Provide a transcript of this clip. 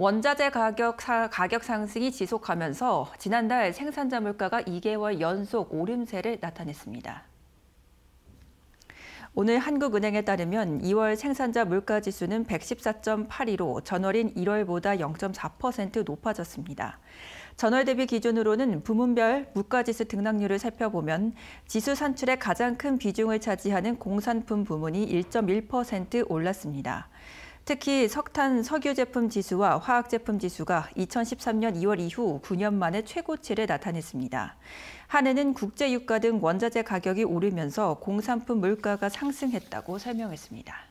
원자재 가격, 사, 가격 상승이 지속하면서 지난달 생산자 물가가 2개월 연속 오름세를 나타냈습니다. 오늘 한국은행에 따르면 2월 생산자 물가 지수는 114.82로 전월인 1월보다 0.4% 높아졌습니다. 전월 대비 기준으로는 부문별 물가지수 등락률을 살펴보면 지수 산출의 가장 큰 비중을 차지하는 공산품 부문이 1.1% 올랐습니다. 특히 석탄 석유 제품 지수와 화학 제품 지수가 2013년 2월 이후 9년 만에 최고치를 나타냈습니다. 한 해는 국제 유가 등 원자재 가격이 오르면서 공산품 물가가 상승했다고 설명했습니다.